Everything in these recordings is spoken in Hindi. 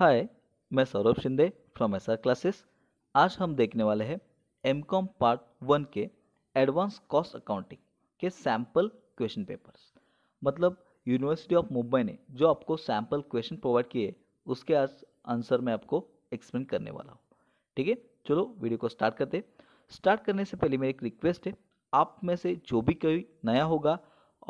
हाय मैं Saurabh Shinde from S R classes आज हम देखने वाले हैं एम कॉम पार्ट वन के एडवांस कॉस्ट अकाउंटिंग के सैम्पल क्वेश्चन पेपर्स मतलब यूनिवर्सिटी ऑफ मुंबई ने जो आपको सैम्पल क्वेश्चन प्रोवाइड किए उसके आज आंसर मैं आपको एक्सप्लेन करने वाला हूँ ठीक है चलो वीडियो को स्टार्ट करते स्टार्ट करने से पहले मेरी एक रिक्वेस्ट है आप में से जो भी कोई नया होगा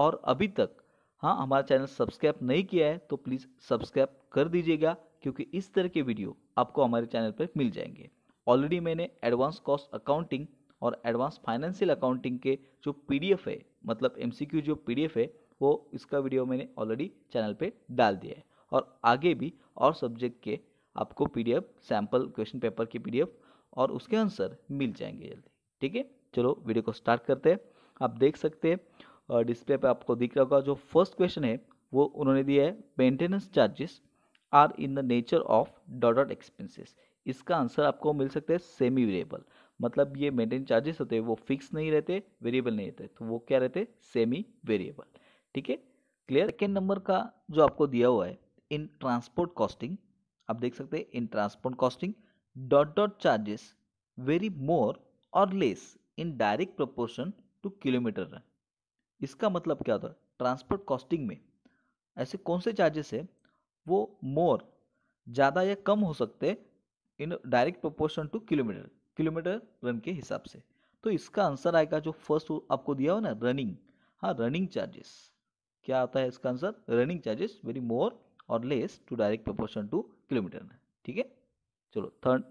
और अभी तक हाँ हमारा चैनल सब्सक्राइब नहीं किया है तो प्लीज़ सब्सक्राइब कर दीजिएगा क्योंकि इस तरह के वीडियो आपको हमारे चैनल पर मिल जाएंगे ऑलरेडी मैंने एडवांस कॉस्ट अकाउंटिंग और एडवांस फाइनेंशियल अकाउंटिंग के जो पीडीएफ है मतलब एमसीक्यू जो पीडीएफ है वो इसका वीडियो मैंने ऑलरेडी चैनल पे डाल दिया है और आगे भी और सब्जेक्ट के आपको पीडीएफ सैम्पल क्वेश्चन पेपर के पीडीएफ और उसके आंसर मिल जाएंगे जल्दी ठीक है चलो वीडियो को स्टार्ट करते हैं आप देख सकते हैं डिस्प्ले पे आपको दिख रहा होगा जो फर्स्ट क्वेश्चन है वो उन्होंने दिया है maintenance charges are in the nature of dotted dot expenses इसका आंसर आपको मिल सकता है सेमी वेरिएबल मतलब ये मेंटेन चार्जेस होते हैं वो फिक्स नहीं रहते वेरिएबल नहीं रहते तो वो क्या रहते सेमी वेरिएबल ठीक है क्लियर सेकेंड नंबर का जो आपको दिया हुआ है इन ट्रांसपोर्ट कॉस्टिंग आप देख सकते हैं in transport costing dot dot charges vary more और less in direct proportion to kilometre run इसका मतलब क्या होता है ट्रांसपोर्ट कॉस्टिंग में ऐसे कौन से चार्जेस है वो मोर ज़्यादा या कम हो सकते in direct proportion to kilometre kilometre run के हिसाब से तो इसका आंसर आएगा जो फर्स्ट आपको दिया हो ना रनिंग हाँ रनिंग चार्जेस क्या आता है इसका answer running charges vary more और less to direct proportion to kilometre ठीक है चलो थर्ड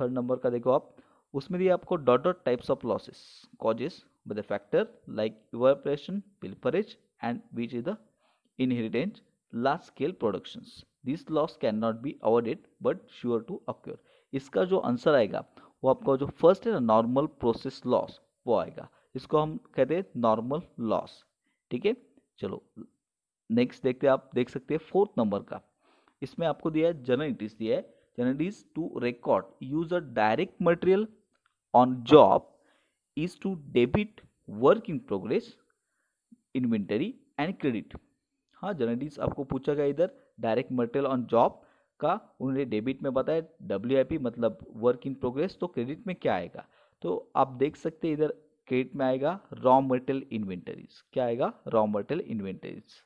थर्ड नंबर का देखो आप उसमें दिया आपको dot dot types of losses causes with factor like evaporation pilferage and which is the inheritance large scale production this loss can not be avoided but sure to occur इसका जो आंसर आएगा वो आपका जो फर्स्ट है नॉर्मल प्रोसेस लॉस वो आएगा इसको हम कहते हैं नॉर्मल लॉस ठीक है चलो नेक्स्ट देखते हैं आप देख सकते हैं फोर्थ नंबर का इसमें आपको दिया है जर्नलिटीज दिया है journal entries to record use a direct material on job is to debit work in progress inventory and credit हाँ जर्नलिस्ट आपको पूछा गया इधर डायरेक्ट मटेरियल ऑन जॉब का उन्होंने डेबिट में बताया डब्ल्यू मतलब वर्क इन प्रोग्रेस तो क्रेडिट में क्या आएगा तो आप देख सकते हैं इधर क्रेडिट में आएगा रॉ मटेरियल इन्वेंटरीज क्या आएगा रॉ मटेरियल इन्वेंटरीज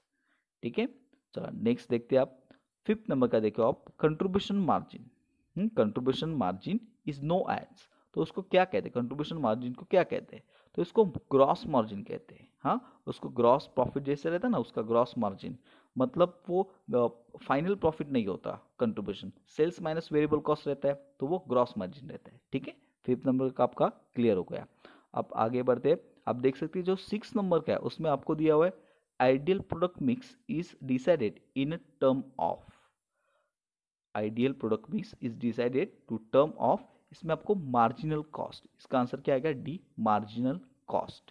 ठीक है चलो नेक्स्ट देखते हैं आप फिफ्थ नंबर का देखो आप contribution margin contribution margin is known as तो उसको क्या कहते हैं कंट्रीब्यूशन मार्जिन को क्या कहते हैं तो इसको ग्रॉस मार्जिन कहते हैं हाँ उसको ग्रॉस प्रॉफिट जैसे रहता है ना उसका ग्रॉस मार्जिन मतलब वो फाइनल प्रॉफिट नहीं होता contribution sales minus variable cost रहता है तो वो ग्रॉस मार्जिन रहता है ठीक है फिफ्थ नंबर का आपका क्लियर हो गया अब आगे बढ़ते आप देख सकते हैं जो सिक्स नंबर का है उसमें आपको दिया हुआ है ideal product mix is decided in term of ideal product mix is decided to term of इसमें आपको मार्जिनल कॉस्ट इसका आंसर क्या आएगा डी मार्जिनल कॉस्ट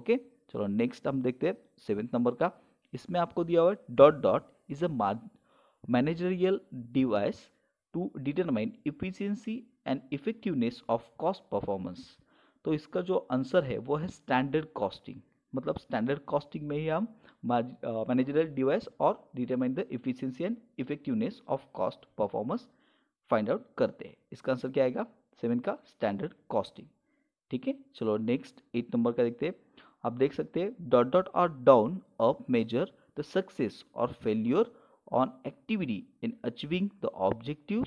ओके चलो नेक्स्ट हम देखते हैं सेवेंथ नंबर का इसमें आपको दिया हुआ है dot dot is a managerial device to determine efficiency and effectiveness of cost performance तो इसका जो आंसर है वो है स्टैंडर्ड कॉस्टिंग मतलब स्टैंडर्ड कॉस्टिंग में ही हम मैनेजरियल डिवाइस uh, और determine the efficiency and effectiveness of cost performance find out करते हैं इसका आंसर क्या आएगा सेवन का स्टैंडर्ड कॉस्टिंग ठीक है चलो नेक्स्ट एट नंबर का देखते हैं आप देख सकते हैं डॉट डॉट और down up measure the success और failure on activity in achieving the objective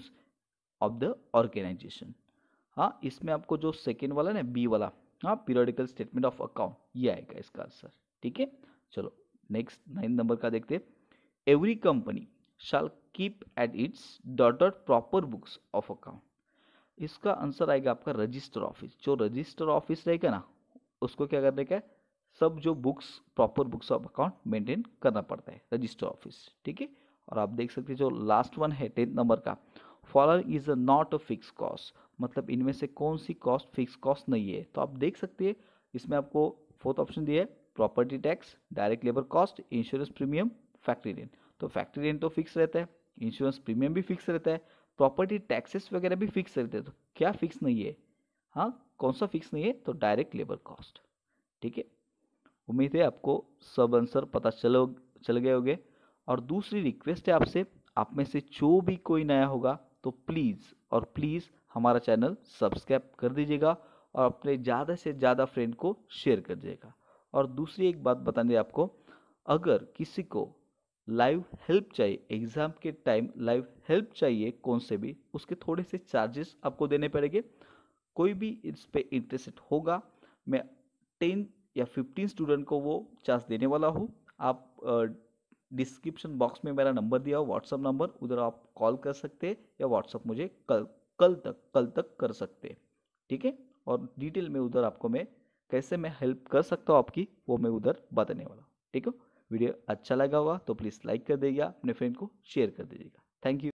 of the organisation हाँ इसमें आपको जो सेकेंड वाला ना बी वाला हाँ पीरियडिकल स्टेटमेंट ऑफ अकाउंट ये आएगा इसका आंसर ठीक है चलो नेक्स्ट नाइन नंबर का देखते हैं every company shall keep at its dot dot proper books of account इसका आंसर आएगा आपका रजिस्टर ऑफिस जो रजिस्टर ऑफिस रहेगा ना उसको क्या करने का सब जो books proper books of account maintain करना पड़ता है रजिस्टर ऑफिस ठीक है और आप देख सकते हैं जो लास्ट वन है टेंथ नंबर का फॉलर is a not a fix cost मतलब इनमें से कौन सी कॉस्ट फिक्स कॉस्ट नहीं है तो आप देख सकते हैं इसमें आपको फोर्थ ऑप्शन दिया है property tax direct labour cost insurance premium factory rent तो फैक्ट्री रेंट तो फिक्स रहता है इंश्योरेंस प्रीमियम भी फिक्स रहता है प्रॉपर्टी टैक्सेस वगैरह भी फिक्स रहते हैं तो क्या फिक्स नहीं है हाँ कौन सा फिक्स नहीं है तो डायरेक्ट लेबर कॉस्ट ठीक है उम्मीद है आपको सब आंसर पता चलो चल गए होंगे और दूसरी रिक्वेस्ट है आपसे आप में से जो भी कोई नया होगा तो प्लीज़ और प्लीज़ हमारा चैनल सब्सक्राइब कर दीजिएगा और अपने ज़्यादा से ज़्यादा फ्रेंड को शेयर कर दीजिएगा और दूसरी एक बात बताने आपको अगर किसी को लाइव हेल्प चाहिए एग्ज़ाम के टाइम लाइव हेल्प चाहिए कौन से भी उसके थोड़े से चार्जेस आपको देने पड़ेंगे कोई भी इस पर इंटरेस्टेड होगा मैं टेन या फिफ्टीन स्टूडेंट को वो चार्ज देने वाला हूँ आप डिस्क्रिप्शन बॉक्स में मेरा नंबर दिया हो व्हाट्सअप नंबर उधर आप कॉल कर सकते या व्हाट्सअप मुझे कल कल तक कल तक कर सकते ठीक है और डिटेल में उधर आपको मैं कैसे मैं हेल्प कर सकता हूँ आपकी वो मैं उधर बताने वाला ठीक है वीडियो अच्छा लगा हुआ तो प्लीज़ लाइक कर देगा अपने फ्रेंड को शेयर कर दीजिएगा थैंक यू